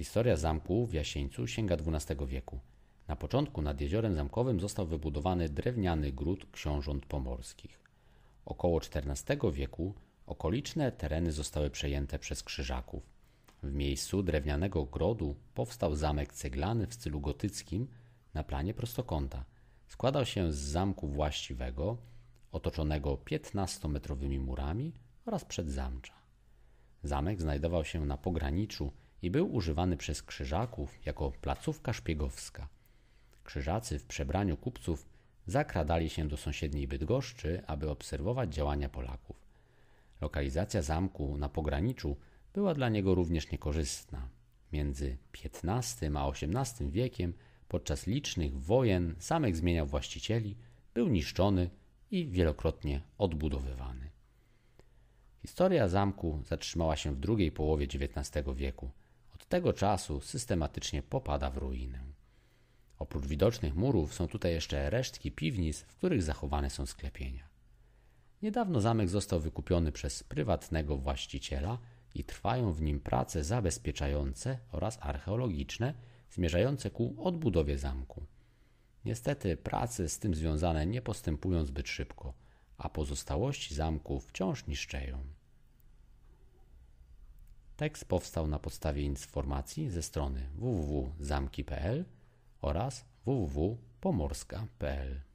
Historia zamku w Jasieńcu sięga XII wieku. Na początku nad jeziorem zamkowym został wybudowany drewniany gród książąt pomorskich. Około XIV wieku okoliczne tereny zostały przejęte przez krzyżaków. W miejscu drewnianego grodu powstał zamek ceglany w stylu gotyckim na planie prostokąta. Składał się z zamku właściwego, otoczonego 15-metrowymi murami oraz przedzamcza. Zamek znajdował się na pograniczu i był używany przez krzyżaków jako placówka szpiegowska. Krzyżacy w przebraniu kupców zakradali się do sąsiedniej Bydgoszczy, aby obserwować działania Polaków. Lokalizacja zamku na pograniczu była dla niego również niekorzystna. Między XV a XVIII wiekiem podczas licznych wojen samych zmieniał właścicieli, był niszczony i wielokrotnie odbudowywany. Historia zamku zatrzymała się w drugiej połowie XIX wieku – tego czasu systematycznie popada w ruinę. Oprócz widocznych murów są tutaj jeszcze resztki piwnic, w których zachowane są sklepienia. Niedawno zamek został wykupiony przez prywatnego właściciela i trwają w nim prace zabezpieczające oraz archeologiczne zmierzające ku odbudowie zamku. Niestety prace z tym związane nie postępują zbyt szybko, a pozostałości zamku wciąż niszczeją. Tekst powstał na podstawie informacji ze strony www.zamki.pl oraz www.pomorska.pl.